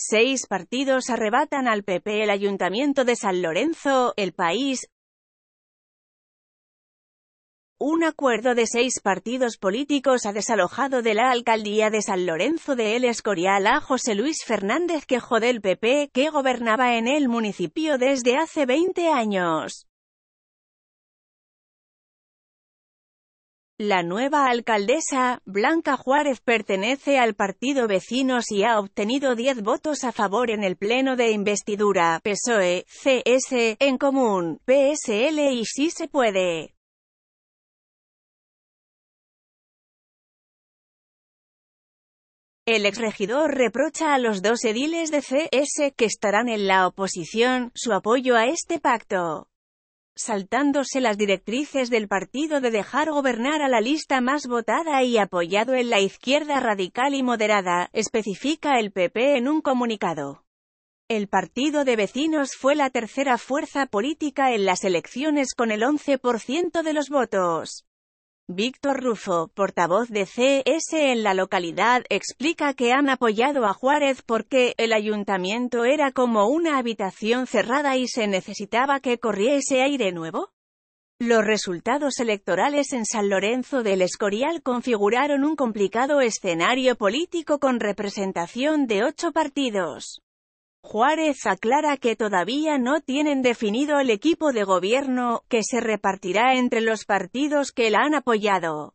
Seis partidos arrebatan al PP el Ayuntamiento de San Lorenzo, el país. Un acuerdo de seis partidos políticos ha desalojado de la alcaldía de San Lorenzo de El Escorial a José Luis Fernández Quejo del PP, que gobernaba en el municipio desde hace 20 años. La nueva alcaldesa, Blanca Juárez, pertenece al partido Vecinos y ha obtenido 10 votos a favor en el pleno de investidura, PSOE, CS, en común, PSL y sí Se Puede. El exregidor reprocha a los dos ediles de CS, que estarán en la oposición, su apoyo a este pacto saltándose las directrices del partido de dejar gobernar a la lista más votada y apoyado en la izquierda radical y moderada, especifica el PP en un comunicado. El Partido de Vecinos fue la tercera fuerza política en las elecciones con el 11% de los votos. Víctor Rufo, portavoz de CS en la localidad, explica que han apoyado a Juárez porque el ayuntamiento era como una habitación cerrada y se necesitaba que corriese aire nuevo. Los resultados electorales en San Lorenzo del Escorial configuraron un complicado escenario político con representación de ocho partidos. Juárez aclara que todavía no tienen definido el equipo de gobierno, que se repartirá entre los partidos que la han apoyado.